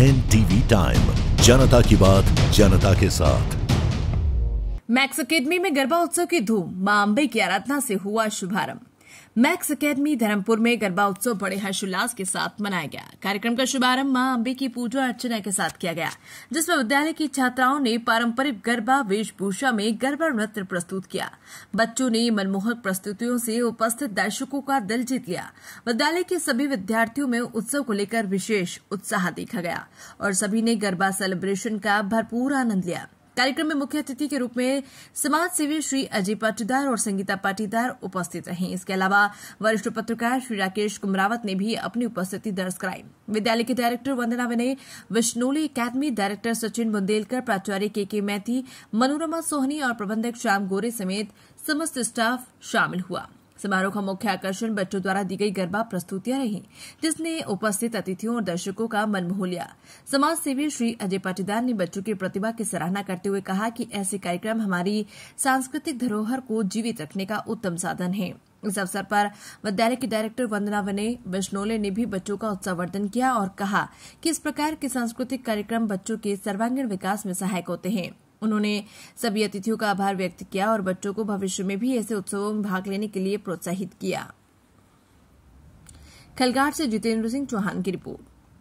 N TV time जनता की बात जनता के साथ मैक्स अकेडमी में गरबा उत्सव की धूम मां अम्बे की आराधना से हुआ शुभारंभ मैक्स अकेडमी धर्मपुर में गरबा उत्सव बड़े हर्षोल्लास के साथ मनाया गया कार्यक्रम का शुभारंभ मां अम्बे की पूजा अर्चना के साथ किया गया जिसमें विद्यालय की छात्राओं ने पारंपरिक गरबा वेशभूषा में गरबा नृत्य प्रस्तुत किया बच्चों ने मनमोहक प्रस्तुतियों से उपस्थित दर्शकों का दिल जीत लिया विद्यालय के सभी विद्यार्थियों में उत्सव को लेकर विशेष उत्साह देखा गया और सभी ने गरबा सेलिब्रेशन का भरपूर आनंद लिया कार्यक्रम में मुख्य अतिथि के रूप में समाज सेवी श्री अजय पाटीदार और संगीता पाटीदार उपस्थित रहे इसके अलावा वरिष्ठ पत्रकार श्री राकेश कुमरावत ने भी अपनी उपस्थिति दर्ज कराई विद्यालय के director Vandana Vinay Vishnoli academy director Sachin Bundelkar प्राचार्य के के मैथी मनोरमा सोहनी और प्रबंधक श्याम गोरे समेत समस्त स्टाफ शामिल हुआ समारोह का मुख्य आकर्षण बच्चों द्वारा दी गई गरबा प्रस्तुतियां रही जिसने उपस्थित अतिथियों और दर्शकों का मन मोह लिया समाज सेवी श्री अजय पाटीदार ने बच्चों की प्रतिभा की सराहना करते हुए कहा कि ऐसे कार्यक्रम हमारी सांस्कृतिक धरोहर को जीवित रखने का उत्तम साधन है इस अवसर पर विद्यालय की डायरेक्टर वंदना वने बिश्नोले ने भी बच्चों का उत्साहवर्धन किया और कहा कि इस प्रकार के सांस्कृतिक कार्यक्रम बच्चों के सर्वांगीण विकास में सहायक होते हैं उन्होंने सभी अतिथियों का आभार व्यक्त किया और बच्चों को भविष्य में भी ऐसे उत्सवों में भाग लेने के लिए प्रोत्साहित किया खलगाट से जितेंद्र सिंह चौहान की रिपोर्ट